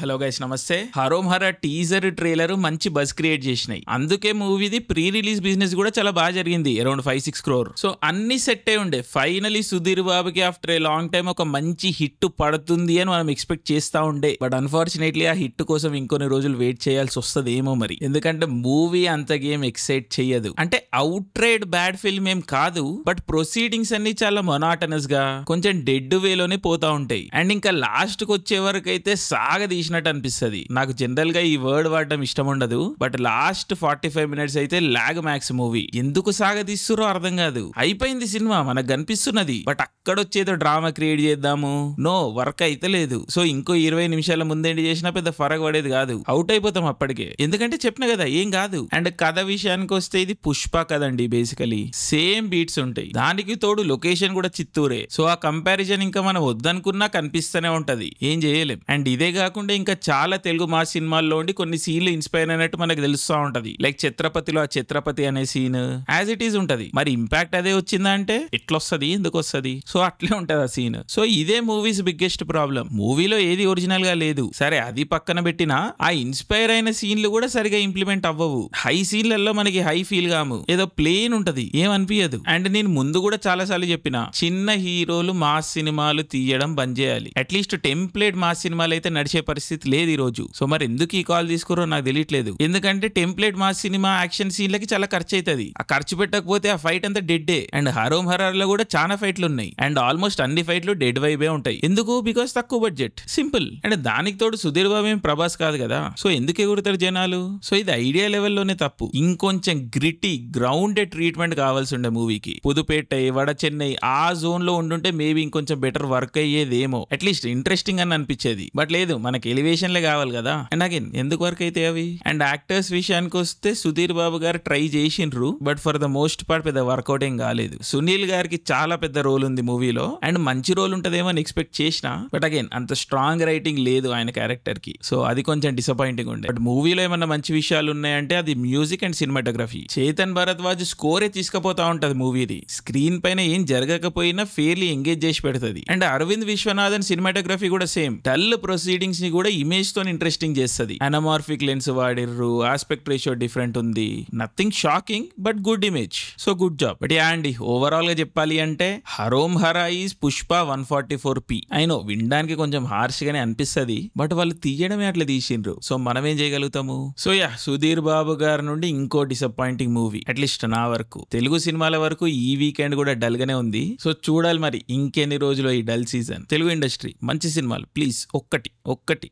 hello guys నమస్తే Harom Hara teaser trailer మంచి buzz create చేసినాయి అందుకే మూవీది ప్రీ రిలీజ్ బిజినెస్ కూడా చాలా బాగా జరిగింది around five six crore so అన్ని సెట్ అయి ఉండే ఫైనలీ సుధీర్ బాబుకి ఆఫ్టర్ ఏ లాంగ్ టైం ఒక మంచి హిట్ పడుతుంది అని మనం ఎక్స్పెక్ట్ చేస్తా ఉండే బట్ అన్ఫార్చునేట్లీ ఆ హిట్ కోసం ఇంకొన్ని రోజులు వెయిట్ చేయాల్సి వస్తుంది ఏమో మరి ఎందుకంటే మూవీ అంతగేం ఎక్సైట్ చేయదు అంటే అవుట్ రైడ్ బ్యాడ్ ఫిల్మ్ ఏం కాదు బట్ ప్రొసీడింగ్స్ అన్ని చాలా మొనాటనస్ గా కొంచెం డెడ్ వేలోనే పోతా ఉంటాయి అండ్ ఇంకా లాస్ట్ కి వచ్చే వరకు అయితే సాగదీసి తీసినట్టు అనిపిస్తుంది నాకు జనరల్ గా ఈ వర్డ్ వాడటం ఇష్టం ఉండదు but last forty five minutes అయితే లాగ్ మ్యాక్స్ మూవీ ఎందుకు సాగదీస్తురో అర్థం కాదు అయిపోయింది సినిమా మనకు కనిపిస్తున్నది బట్ అక్కడొచ్చేదో డ్రామా క్రియేట్ చేద్దాము నో వర్క్ అయితే లేదు సో ఇంకో ఇరవై నిమిషాల ముందేంటి చేసినా పెద్ద ఫరక్ పడేది కాదు అవుట్ అయిపోతాం అప్పటికే ఎందుకంటే చెప్పిన కదా ఏం కాదు అండ్ కథ విషయానికి వస్తే ఇది పుష్ప కదండి బేసికలీ సేమ్ బీట్స్ ఉంటాయి దానికి తోడు లొకేషన్ కూడా చిత్తూరే సో ఆ కంపారిజన్ ఇంకా మనం వద్దనుకున్నా కనిపిస్తూనే ఉంటది ఏం చేయలేం అండ్ ఇదే కాకుండా కాకుండా ఇంకా చాలా తెలుగు మా సినిమాల్లో ఉండి కొన్ని సీన్లు ఇన్స్పైర్ అయినట్టు మనకు తెలుస్తూ ఉంటది లైక్ ఛత్రపతిలో ఆ ఛత్రపతి అనే సీన్ యాజ్ ఇట్ ఈస్ ఉంటది మరి ఇంపాక్ట్ అదే వచ్చిందా అంటే ఎట్లొస్తుంది ఎందుకు వస్తుంది సో అట్లే ఉంటది ఆ సీన్ సో ఇదే మూవీస్ బిగ్గెస్ట్ ప్రాబ్లం మూవీలో ఏది ఒరిజినల్ గా లేదు సరే అది పక్కన పెట్టినా ఆ ఇన్స్పైర్ అయిన సీన్లు కూడా సరిగా ఇంప్లిమెంట్ అవ్వవు హై సీన్లలో మనకి హై ఫీల్ కాము ఏదో ప్లేన్ ఉంటది ఏమనిపించదు అండ్ నేను ముందు కూడా చాలా సార్లు చెప్పిన చిన్న హీరోలు మా సినిమాలు తీయడం బంద్ చేయాలి అట్లీస్ట్ టెంప్లేట్ మా సినిమాలు అయితే నడిచే పరిస్థితి పరిస్థితి లేదు ఈ రోజు సో మరి ఎందుకు ఈ కాల్ తీసుకురో నాకు తెలియట్లేదు ఎందుకంటే టెంప్లెట్ మా సినిమా యాక్షన్ సీన్లకి చాలా ఖర్చు అవుతుంది ఆ ఖర్చు పెట్టకపోతే ఆ ఫైట్ అంతా డెడ్డే అండ్ హరోం హరార్ లో కూడా చాలా ఫైట్లు ఉన్నాయి అండ్ ఆల్మోస్ట్ అన్ని ఫైట్లు డెడ్ వైబే ఉంటాయి ఎందుకు బికాస్ తక్కువ బడ్జెట్ సింపుల్ అండ్ దానికి తోడు సుధీర్ బాబు ఏం ప్రభాస్ కాదు కదా సో ఎందుకు ఎగురుతారు జనాలు సో ఇది ఐడియా లెవెల్లోనే తప్పు ఇంకొంచెం గ్రిటీ గ్రౌండెడ్ ట్రీట్మెంట్ కావాల్సి ఉండే మూవీకి పుదుపేట వడ చెన్నై ఆ జోన్ లో ఉండుంటే మేబీ ఇంకొంచెం బెటర్ వర్క్ అయ్యేదేమో అట్లీస్ట్ ఇంట్రెస్టింగ్ అని అనిపించేది బట్ లేదు మనకి ఎలివేషన్లే కావాలి కదా అండ్ అగైన్ ఎందుకు వరకు అయితే అవి అండ్ యాక్టర్స్ విషయానికి వస్తే సుధీర్ బాబు గారు ట్రై చేసిండ్రు but for the most part పెద్ద వర్కౌట్ ఏం కాలేదు సునీల్ గారికి చాలా పెద్ద రోల్ ఉంది మూవీలో అండ్ మంచి రోల్ ఉంటదేమో అని ఎక్స్పెక్ట్ చేసిన బట్ అగైన్ అంత స్ట్రాంగ్ రైటింగ్ లేదు ఆయన క్యారెక్టర్ కి సో అది కొంచెం డిసప్పాయింటింగ్ ఉండే బట్ మూవీలో ఏమన్నా మంచి విషయాలు ఉన్నాయంటే అది music and cinematography Chetan Bharadwaj స్కోరే తీసుకుపోతా ఉంటది మూవీది స్క్రీన్ పైన ఏం జరగకపోయినా ఫేర్లీ ఎంగేజ్ చేసి పెడుతుంది అండ్ అరవింద్ విశ్వనాథన్ సినిమాటోగ్రఫీ కూడా సేమ్ డల్ ప్రొసీడింగ్స్ ని కూడా కూడా ఇమేజ్ తో ఇంట్రెస్టింగ్ చేస్తుంది అనమార్ఫిక్ లెన్స్ వాడిర్రు ఆస్పెక్ట్ రేషియో డిఫరెంట్ ఉంది nothing shocking but good image so good job but yeah అండి ఓవరాల్ గా చెప్పాలి అంటే హరోమ్ హరాయిస్ Pushpa one forty four p అయినో వినడానికి కొంచెం హార్ష్ గానే అనిపిస్తుంది బట్ వాళ్ళు తీయడమే అట్లా తీసిండ్రు సో మనం ఏం చేయగలుగుతాము సో యా సుధీర్ బాబు గారి నుండి ఇంకో డిసప్పాయింటింగ్ మూవీ అట్లీస్ట్ నా వరకు తెలుగు సినిమాల వరకు ఈ వీకెండ్ కూడా డల్ గానే ఉంది సో చూడాలి మరి ఇంకెన్ని రోజులు ఈ డల్ సీజన్ తెలుగు ఇండస్ట్రీ మంచి సినిమాలు ప్లీజ్ ఒక్కటి ఒక్కటి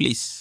please